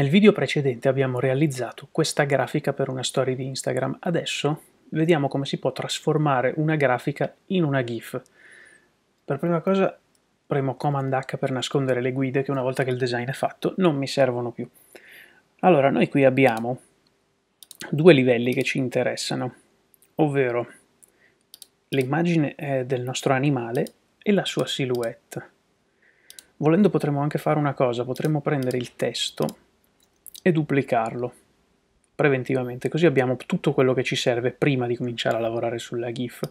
Nel video precedente abbiamo realizzato questa grafica per una storia di Instagram, adesso vediamo come si può trasformare una grafica in una GIF. Per prima cosa premo Command H per nascondere le guide che una volta che il design è fatto non mi servono più. Allora, noi qui abbiamo due livelli che ci interessano, ovvero l'immagine eh, del nostro animale e la sua silhouette. Volendo potremmo anche fare una cosa, potremmo prendere il testo e duplicarlo preventivamente, così abbiamo tutto quello che ci serve prima di cominciare a lavorare sulla GIF.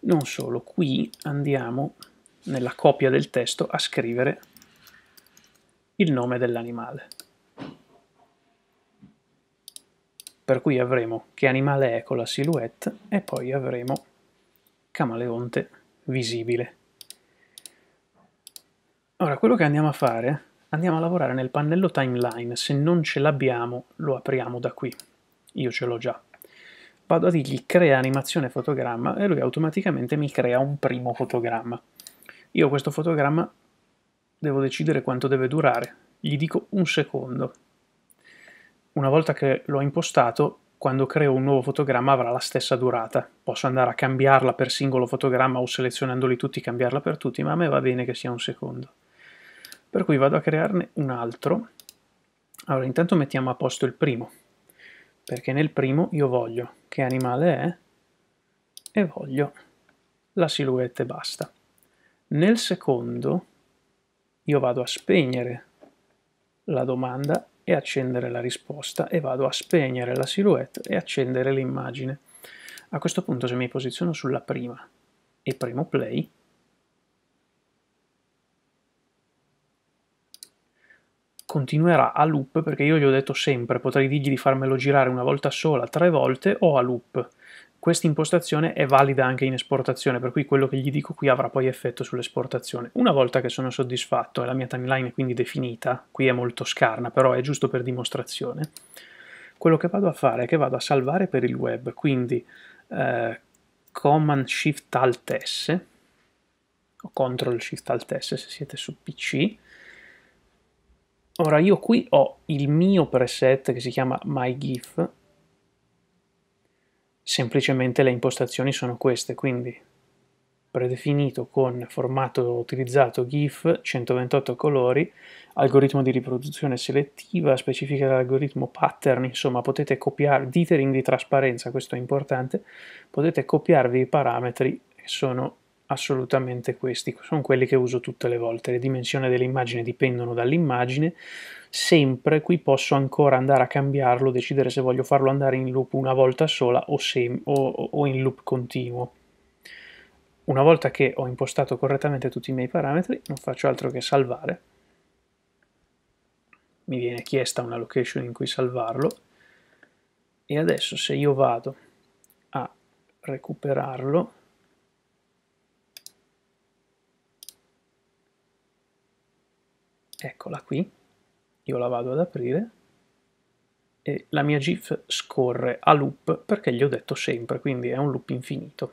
Non solo, qui andiamo nella copia del testo a scrivere il nome dell'animale. Per cui avremo che animale è con la silhouette e poi avremo camaleonte visibile. Ora, quello che andiamo a fare andiamo a lavorare nel pannello timeline, se non ce l'abbiamo lo apriamo da qui, io ce l'ho già. Vado a dirgli crea animazione fotogramma e lui automaticamente mi crea un primo fotogramma. Io questo fotogramma devo decidere quanto deve durare, gli dico un secondo. Una volta che l'ho impostato, quando creo un nuovo fotogramma avrà la stessa durata. Posso andare a cambiarla per singolo fotogramma o selezionandoli tutti cambiarla per tutti, ma a me va bene che sia un secondo per cui vado a crearne un altro. Allora, intanto mettiamo a posto il primo, perché nel primo io voglio che animale è e voglio la silhouette e basta. Nel secondo io vado a spegnere la domanda e accendere la risposta e vado a spegnere la silhouette e accendere l'immagine. A questo punto se mi posiziono sulla prima e premo play, continuerà a loop perché io gli ho detto sempre, potrei dirgli di farmelo girare una volta sola, tre volte o a loop. Questa impostazione è valida anche in esportazione, per cui quello che gli dico qui avrà poi effetto sull'esportazione. Una volta che sono soddisfatto e la mia timeline è quindi definita, qui è molto scarna, però è giusto per dimostrazione, quello che vado a fare è che vado a salvare per il web, quindi eh, Command Shift Alt S, o Ctrl Shift Alt S se siete su PC, Ora io qui ho il mio preset che si chiama MyGIF, semplicemente le impostazioni sono queste, quindi predefinito con formato utilizzato GIF, 128 colori, algoritmo di riproduzione selettiva, specifica dell'algoritmo pattern, insomma potete copiare, dithering di trasparenza, questo è importante, potete copiarvi i parametri che sono assolutamente questi, sono quelli che uso tutte le volte, le dimensioni dell'immagine dipendono dall'immagine, sempre qui posso ancora andare a cambiarlo, decidere se voglio farlo andare in loop una volta sola o, sem- o, o in loop continuo. Una volta che ho impostato correttamente tutti i miei parametri, non faccio altro che salvare. Mi viene chiesta una location in cui salvarlo. E adesso se io vado a recuperarlo, eccola qui, io la vado ad aprire e la mia GIF scorre a loop perché gli ho detto sempre, quindi è un loop infinito.